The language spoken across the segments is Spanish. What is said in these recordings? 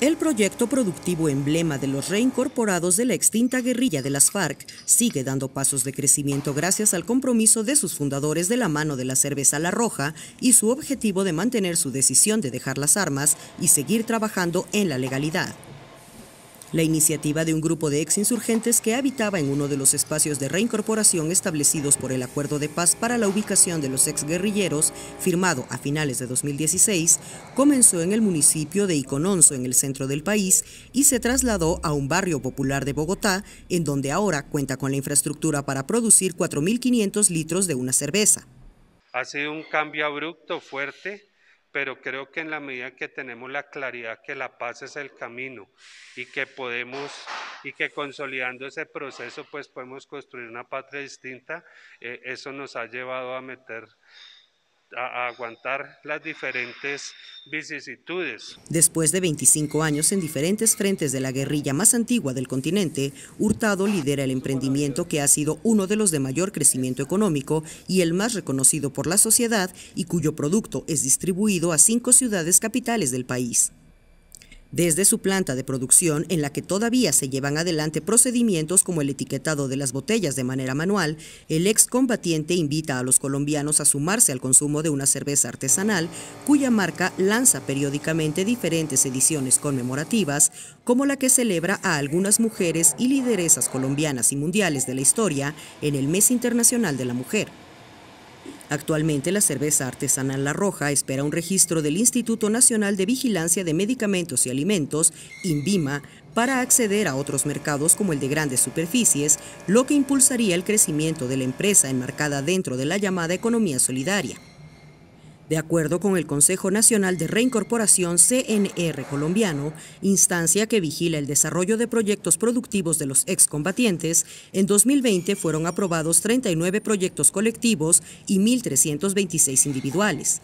El proyecto productivo emblema de los reincorporados de la extinta guerrilla de las FARC sigue dando pasos de crecimiento gracias al compromiso de sus fundadores de la mano de la cerveza La Roja y su objetivo de mantener su decisión de dejar las armas y seguir trabajando en la legalidad. La iniciativa de un grupo de exinsurgentes que habitaba en uno de los espacios de reincorporación establecidos por el Acuerdo de Paz para la ubicación de los exguerrilleros, firmado a finales de 2016, comenzó en el municipio de Icononso, en el centro del país, y se trasladó a un barrio popular de Bogotá, en donde ahora cuenta con la infraestructura para producir 4.500 litros de una cerveza. Ha sido un cambio abrupto, fuerte, pero creo que en la medida que tenemos la claridad que la paz es el camino y que podemos y que consolidando ese proceso pues podemos construir una patria distinta, eh, eso nos ha llevado a meter a aguantar las diferentes vicisitudes. Después de 25 años en diferentes frentes de la guerrilla más antigua del continente, Hurtado lidera el emprendimiento que ha sido uno de los de mayor crecimiento económico y el más reconocido por la sociedad y cuyo producto es distribuido a cinco ciudades capitales del país desde su planta de producción en la que todavía se llevan adelante procedimientos como el etiquetado de las botellas de manera manual, el excombatiente invita a los colombianos a sumarse al consumo de una cerveza artesanal cuya marca lanza periódicamente diferentes ediciones conmemorativas, como la que celebra a algunas mujeres y lideresas colombianas y mundiales de la historia en el Mes Internacional de la Mujer. Actualmente la cerveza artesanal La Roja espera un registro del Instituto Nacional de Vigilancia de Medicamentos y Alimentos, INVIMA, para acceder a otros mercados como el de grandes superficies, lo que impulsaría el crecimiento de la empresa enmarcada dentro de la llamada economía solidaria. De acuerdo con el Consejo Nacional de Reincorporación CNR colombiano, instancia que vigila el desarrollo de proyectos productivos de los excombatientes, en 2020 fueron aprobados 39 proyectos colectivos y 1.326 individuales.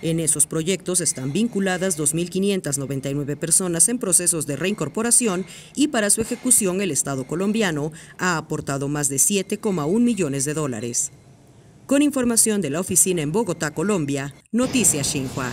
En esos proyectos están vinculadas 2.599 personas en procesos de reincorporación y para su ejecución el Estado colombiano ha aportado más de 7,1 millones de dólares. Con información de la oficina en Bogotá, Colombia, Noticias Xinhua.